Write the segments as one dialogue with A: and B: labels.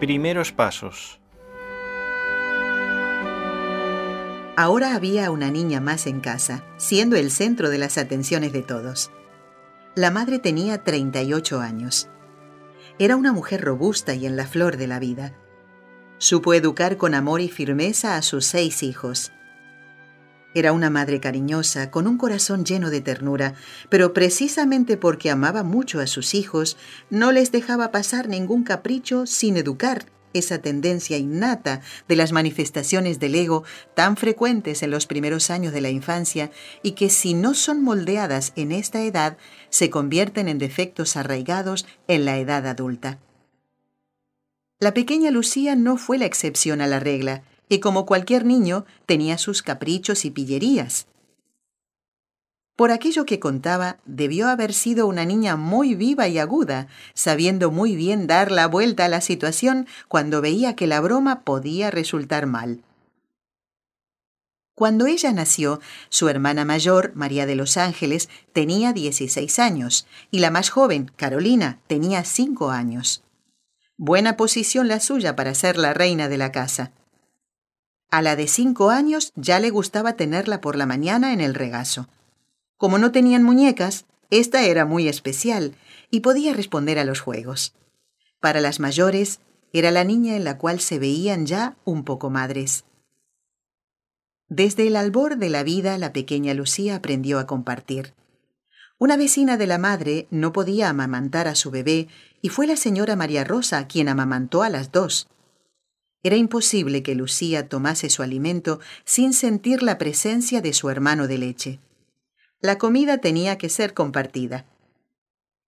A: Primeros pasos. Ahora había una niña más en casa, siendo el centro de las atenciones de todos. La madre tenía 38 años. Era una mujer robusta y en la flor de la vida. Supo educar con amor y firmeza a sus seis hijos. Era una madre cariñosa, con un corazón lleno de ternura, pero precisamente porque amaba mucho a sus hijos, no les dejaba pasar ningún capricho sin educar esa tendencia innata de las manifestaciones del ego tan frecuentes en los primeros años de la infancia y que si no son moldeadas en esta edad, se convierten en defectos arraigados en la edad adulta. La pequeña Lucía no fue la excepción a la regla y como cualquier niño tenía sus caprichos y pillerías. Por aquello que contaba, debió haber sido una niña muy viva y aguda, sabiendo muy bien dar la vuelta a la situación cuando veía que la broma podía resultar mal. Cuando ella nació, su hermana mayor, María de los Ángeles, tenía 16 años y la más joven, Carolina, tenía 5 años. Buena posición la suya para ser la reina de la casa. A la de cinco años ya le gustaba tenerla por la mañana en el regazo. Como no tenían muñecas, esta era muy especial y podía responder a los juegos. Para las mayores, era la niña en la cual se veían ya un poco madres. Desde el albor de la vida, la pequeña Lucía aprendió a compartir. Una vecina de la madre no podía amamantar a su bebé y fue la señora María Rosa quien amamantó a las dos. Era imposible que Lucía tomase su alimento sin sentir la presencia de su hermano de leche. La comida tenía que ser compartida.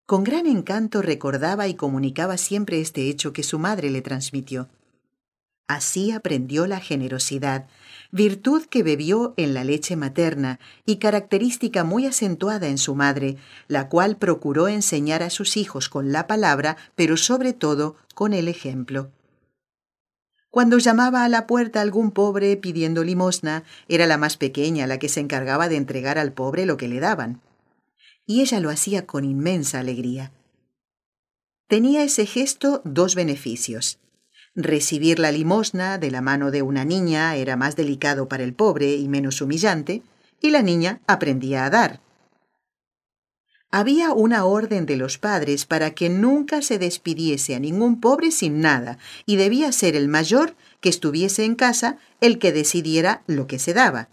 A: Con gran encanto recordaba y comunicaba siempre este hecho que su madre le transmitió. Así aprendió la generosidad, virtud que bebió en la leche materna y característica muy acentuada en su madre, la cual procuró enseñar a sus hijos con la palabra, pero sobre todo con el ejemplo. Cuando llamaba a la puerta algún pobre pidiendo limosna, era la más pequeña la que se encargaba de entregar al pobre lo que le daban. Y ella lo hacía con inmensa alegría. Tenía ese gesto dos beneficios. Recibir la limosna de la mano de una niña era más delicado para el pobre y menos humillante, y la niña aprendía a dar. Había una orden de los padres para que nunca se despidiese a ningún pobre sin nada, y debía ser el mayor que estuviese en casa el que decidiera lo que se daba.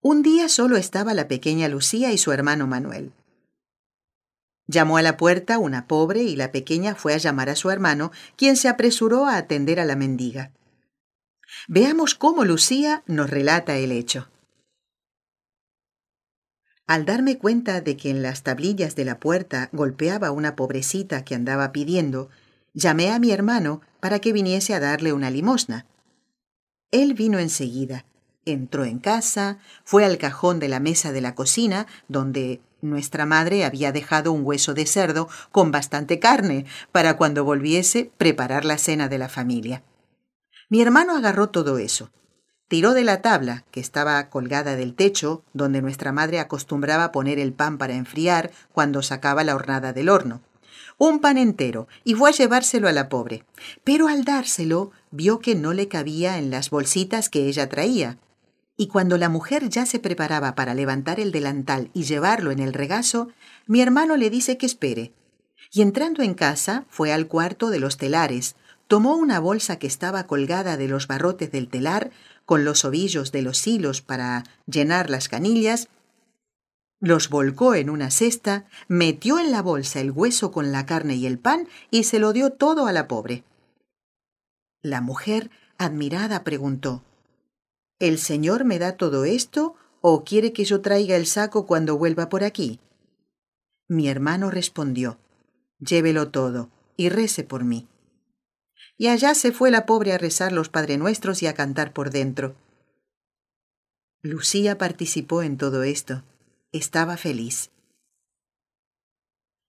A: Un día solo estaba la pequeña Lucía y su hermano Manuel. Llamó a la puerta una pobre y la pequeña fue a llamar a su hermano, quien se apresuró a atender a la mendiga. Veamos cómo Lucía nos relata el hecho. Al darme cuenta de que en las tablillas de la puerta golpeaba una pobrecita que andaba pidiendo, llamé a mi hermano para que viniese a darle una limosna. Él vino enseguida, entró en casa, fue al cajón de la mesa de la cocina, donde nuestra madre había dejado un hueso de cerdo con bastante carne para cuando volviese preparar la cena de la familia. Mi hermano agarró todo eso, Tiró de la tabla, que estaba colgada del techo, donde nuestra madre acostumbraba poner el pan para enfriar cuando sacaba la hornada del horno. Un pan entero, y fue a llevárselo a la pobre. Pero al dárselo, vio que no le cabía en las bolsitas que ella traía. Y cuando la mujer ya se preparaba para levantar el delantal y llevarlo en el regazo, mi hermano le dice que espere. Y entrando en casa, fue al cuarto de los telares, tomó una bolsa que estaba colgada de los barrotes del telar, con los ovillos de los hilos para llenar las canillas, los volcó en una cesta, metió en la bolsa el hueso con la carne y el pan y se lo dio todo a la pobre. La mujer, admirada, preguntó ¿El señor me da todo esto o quiere que yo traiga el saco cuando vuelva por aquí? Mi hermano respondió Llévelo todo y rece por mí y allá se fue la pobre a rezar los Padre Nuestros y a cantar por dentro. Lucía participó en todo esto. Estaba feliz.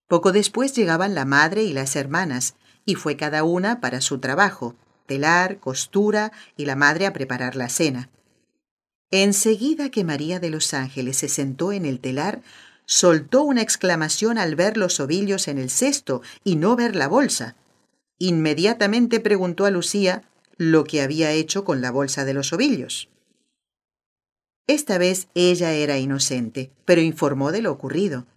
A: Poco después llegaban la madre y las hermanas, y fue cada una para su trabajo, telar, costura y la madre a preparar la cena. Enseguida que María de los Ángeles se sentó en el telar, soltó una exclamación al ver los ovillos en el cesto y no ver la bolsa inmediatamente preguntó a Lucía lo que había hecho con la bolsa de los ovillos. Esta vez ella era inocente, pero informó de lo ocurrido.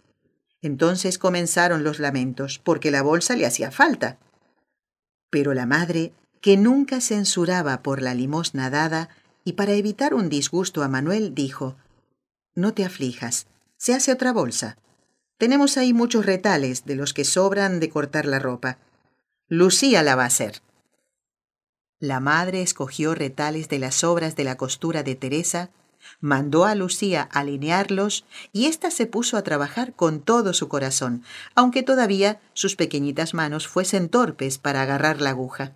A: Entonces comenzaron los lamentos, porque la bolsa le hacía falta. Pero la madre, que nunca censuraba por la limosna dada, y para evitar un disgusto a Manuel, dijo, No te aflijas, se hace otra bolsa. Tenemos ahí muchos retales de los que sobran de cortar la ropa. Lucía la va a hacer. La madre escogió retales de las obras de la costura de Teresa, mandó a Lucía alinearlos y ésta se puso a trabajar con todo su corazón, aunque todavía sus pequeñitas manos fuesen torpes para agarrar la aguja.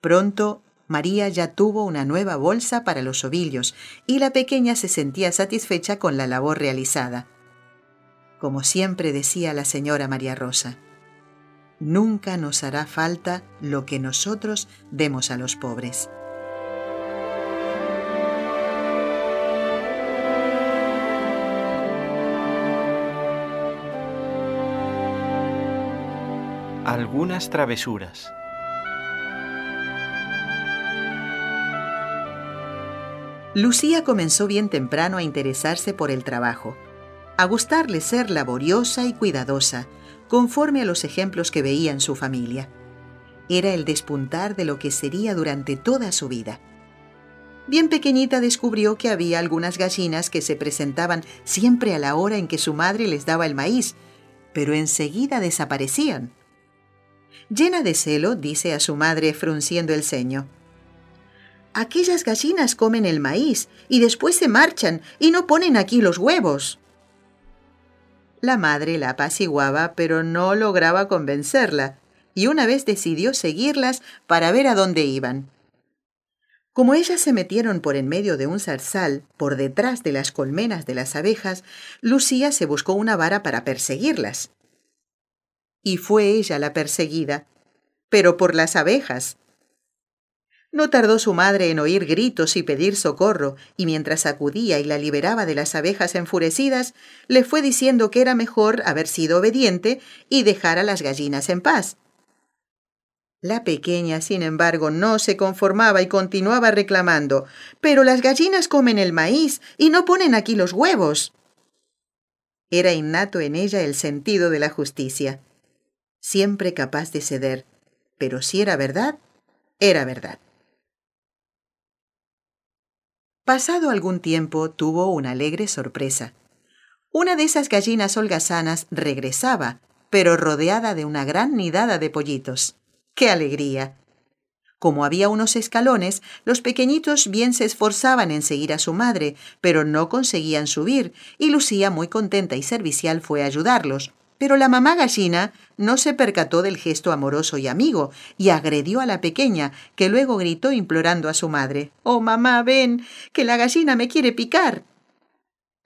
A: Pronto María ya tuvo una nueva bolsa para los ovillos y la pequeña se sentía satisfecha con la labor realizada. Como siempre decía la señora María Rosa, nunca nos hará falta lo que nosotros demos a los pobres. Algunas travesuras. Lucía comenzó bien temprano a interesarse por el trabajo, a gustarle ser laboriosa y cuidadosa, conforme a los ejemplos que veía en su familia. Era el despuntar de lo que sería durante toda su vida. Bien pequeñita descubrió que había algunas gallinas que se presentaban siempre a la hora en que su madre les daba el maíz, pero enseguida desaparecían. Llena de celo, dice a su madre frunciendo el ceño. Aquellas gallinas comen el maíz y después se marchan y no ponen aquí los huevos. La madre la apaciguaba, pero no lograba convencerla, y una vez decidió seguirlas para ver a dónde iban. Como ellas se metieron por en medio de un zarzal, por detrás de las colmenas de las abejas, Lucía se buscó una vara para perseguirlas. Y fue ella la perseguida, pero por las abejas, no tardó su madre en oír gritos y pedir socorro, y mientras sacudía y la liberaba de las abejas enfurecidas, le fue diciendo que era mejor haber sido obediente y dejar a las gallinas en paz. La pequeña, sin embargo, no se conformaba y continuaba reclamando Pero las gallinas comen el maíz y no ponen aquí los huevos. Era innato en ella el sentido de la justicia. Siempre capaz de ceder. Pero si era verdad, era verdad. Pasado algún tiempo tuvo una alegre sorpresa. Una de esas gallinas holgazanas regresaba, pero rodeada de una gran nidada de pollitos. ¡Qué alegría! Como había unos escalones, los pequeñitos bien se esforzaban en seguir a su madre, pero no conseguían subir, y Lucía, muy contenta y servicial, fue a ayudarlos, pero la mamá gallina no se percató del gesto amoroso y amigo y agredió a la pequeña, que luego gritó implorando a su madre Oh mamá, ven, que la gallina me quiere picar.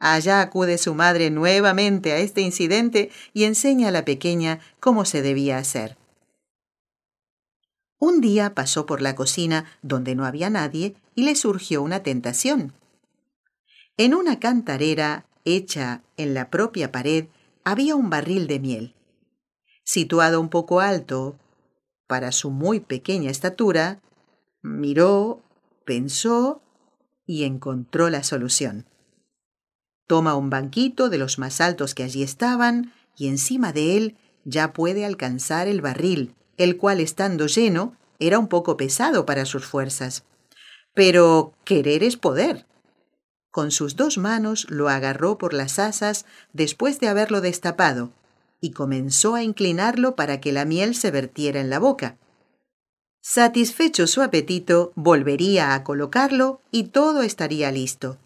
A: Allá acude su madre nuevamente a este incidente y enseña a la pequeña cómo se debía hacer. Un día pasó por la cocina donde no había nadie y le surgió una tentación. En una cantarera hecha en la propia pared había un barril de miel. Situado un poco alto, para su muy pequeña estatura, miró, pensó y encontró la solución. Toma un banquito de los más altos que allí estaban y encima de él ya puede alcanzar el barril, el cual estando lleno era un poco pesado para sus fuerzas. Pero querer es poder con sus dos manos lo agarró por las asas después de haberlo destapado y comenzó a inclinarlo para que la miel se vertiera en la boca. Satisfecho su apetito, volvería a colocarlo y todo estaría listo.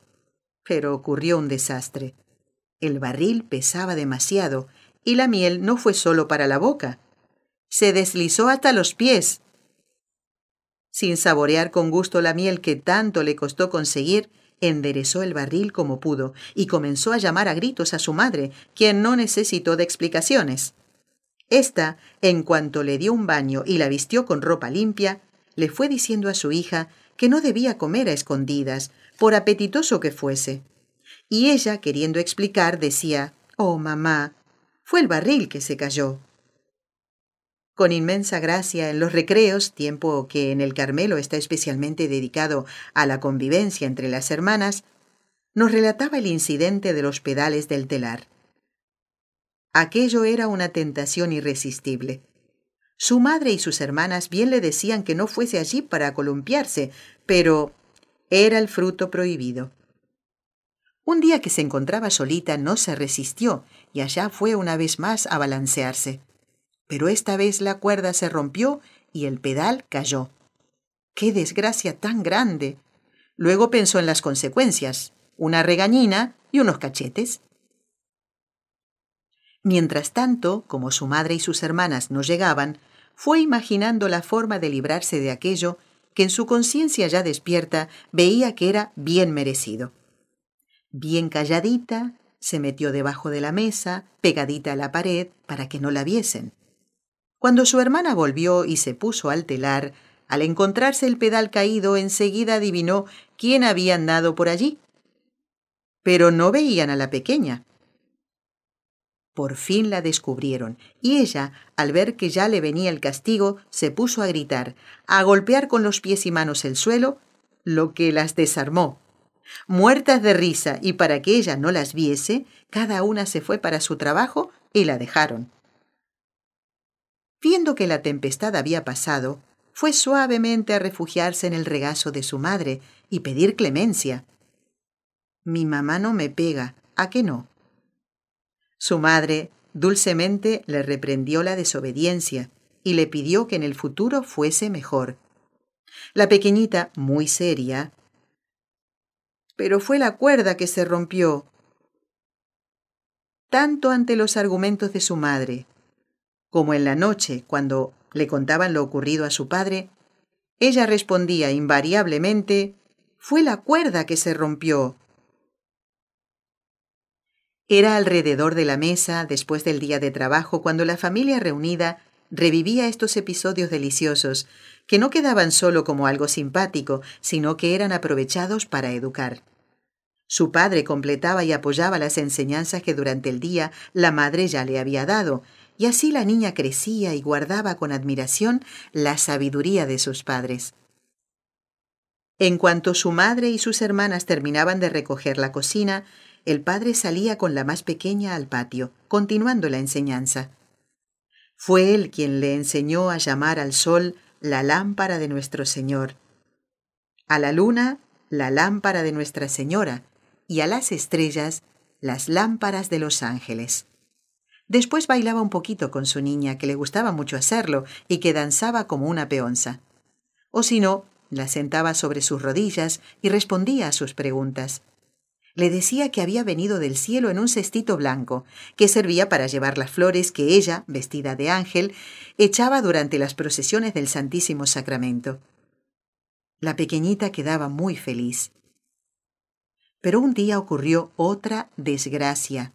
A: Pero ocurrió un desastre. El barril pesaba demasiado y la miel no fue solo para la boca. Se deslizó hasta los pies. Sin saborear con gusto la miel que tanto le costó conseguir, enderezó el barril como pudo y comenzó a llamar a gritos a su madre, quien no necesitó de explicaciones. Esta, en cuanto le dio un baño y la vistió con ropa limpia, le fue diciendo a su hija que no debía comer a escondidas, por apetitoso que fuese. Y ella, queriendo explicar, decía Oh, mamá, fue el barril que se cayó con inmensa gracia en los recreos, tiempo que en el Carmelo está especialmente dedicado a la convivencia entre las hermanas, nos relataba el incidente de los pedales del telar. Aquello era una tentación irresistible. Su madre y sus hermanas bien le decían que no fuese allí para columpiarse, pero era el fruto prohibido. Un día que se encontraba solita no se resistió y allá fue una vez más a balancearse pero esta vez la cuerda se rompió y el pedal cayó. ¡Qué desgracia tan grande! Luego pensó en las consecuencias, una regañina y unos cachetes. Mientras tanto, como su madre y sus hermanas no llegaban, fue imaginando la forma de librarse de aquello que en su conciencia ya despierta veía que era bien merecido. Bien calladita, se metió debajo de la mesa, pegadita a la pared, para que no la viesen. Cuando su hermana volvió y se puso al telar, al encontrarse el pedal caído, enseguida adivinó quién había andado por allí. Pero no veían a la pequeña. Por fin la descubrieron, y ella, al ver que ya le venía el castigo, se puso a gritar, a golpear con los pies y manos el suelo, lo que las desarmó. Muertas de risa, y para que ella no las viese, cada una se fue para su trabajo y la dejaron. Viendo que la tempestad había pasado, fue suavemente a refugiarse en el regazo de su madre y pedir clemencia. Mi mamá no me pega, ¿a qué no? Su madre dulcemente le reprendió la desobediencia y le pidió que en el futuro fuese mejor. La pequeñita, muy seria, pero fue la cuerda que se rompió. Tanto ante los argumentos de su madre como en la noche cuando le contaban lo ocurrido a su padre, ella respondía invariablemente fue la cuerda que se rompió. Era alrededor de la mesa, después del día de trabajo, cuando la familia reunida revivía estos episodios deliciosos, que no quedaban solo como algo simpático, sino que eran aprovechados para educar. Su padre completaba y apoyaba las enseñanzas que durante el día la madre ya le había dado, y así la niña crecía y guardaba con admiración la sabiduría de sus padres. En cuanto su madre y sus hermanas terminaban de recoger la cocina, el padre salía con la más pequeña al patio, continuando la enseñanza. Fue él quien le enseñó a llamar al sol la lámpara de nuestro Señor, a la luna la lámpara de Nuestra Señora y a las estrellas las lámparas de los ángeles. Después bailaba un poquito con su niña, que le gustaba mucho hacerlo y que danzaba como una peonza. O si no, la sentaba sobre sus rodillas y respondía a sus preguntas. Le decía que había venido del cielo en un cestito blanco, que servía para llevar las flores que ella, vestida de ángel, echaba durante las procesiones del Santísimo Sacramento. La pequeñita quedaba muy feliz. Pero un día ocurrió otra desgracia.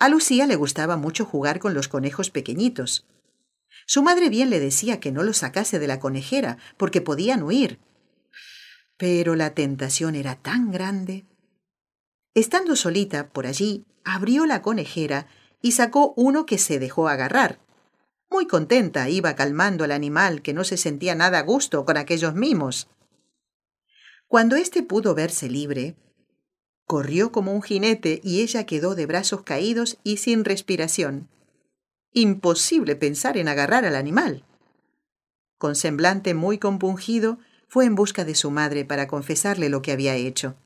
A: A Lucía le gustaba mucho jugar con los conejos pequeñitos. Su madre bien le decía que no los sacase de la conejera, porque podían huir. Pero la tentación era tan grande. Estando solita por allí, abrió la conejera y sacó uno que se dejó agarrar. Muy contenta iba calmando al animal que no se sentía nada a gusto con aquellos mimos. Cuando éste pudo verse libre, Corrió como un jinete y ella quedó de brazos caídos y sin respiración. Imposible pensar en agarrar al animal. Con semblante muy compungido, fue en busca de su madre para confesarle lo que había hecho.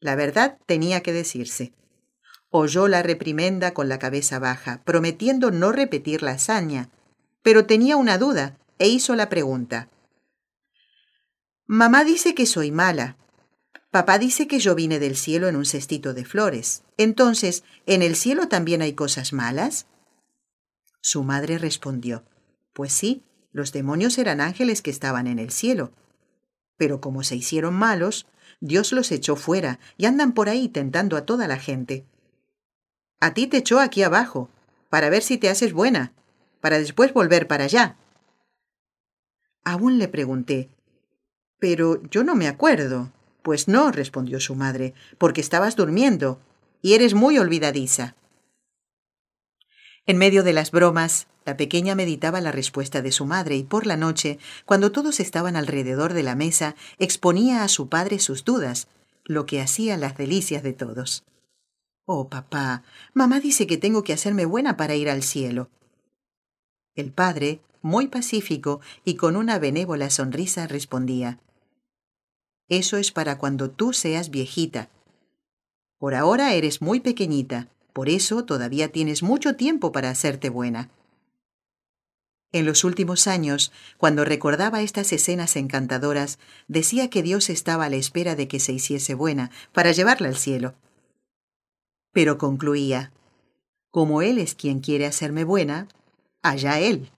A: La verdad tenía que decirse. Oyó la reprimenda con la cabeza baja, prometiendo no repetir la hazaña, pero tenía una duda e hizo la pregunta. Mamá dice que soy mala, Papá dice que yo vine del cielo en un cestito de flores. Entonces, ¿en el cielo también hay cosas malas? Su madre respondió, Pues sí, los demonios eran ángeles que estaban en el cielo. Pero como se hicieron malos, Dios los echó fuera y andan por ahí tentando a toda la gente. A ti te echó aquí abajo, para ver si te haces buena, para después volver para allá. Aún le pregunté, pero yo no me acuerdo. Pues no, respondió su madre, porque estabas durmiendo y eres muy olvidadiza. En medio de las bromas, la pequeña meditaba la respuesta de su madre y por la noche, cuando todos estaban alrededor de la mesa, exponía a su padre sus dudas, lo que hacía las delicias de todos. Oh, papá, mamá dice que tengo que hacerme buena para ir al cielo. El padre, muy pacífico y con una benévola sonrisa, respondía eso es para cuando tú seas viejita. Por ahora eres muy pequeñita, por eso todavía tienes mucho tiempo para hacerte buena. En los últimos años, cuando recordaba estas escenas encantadoras, decía que Dios estaba a la espera de que se hiciese buena para llevarla al cielo. Pero concluía, como Él es quien quiere hacerme buena, allá Él.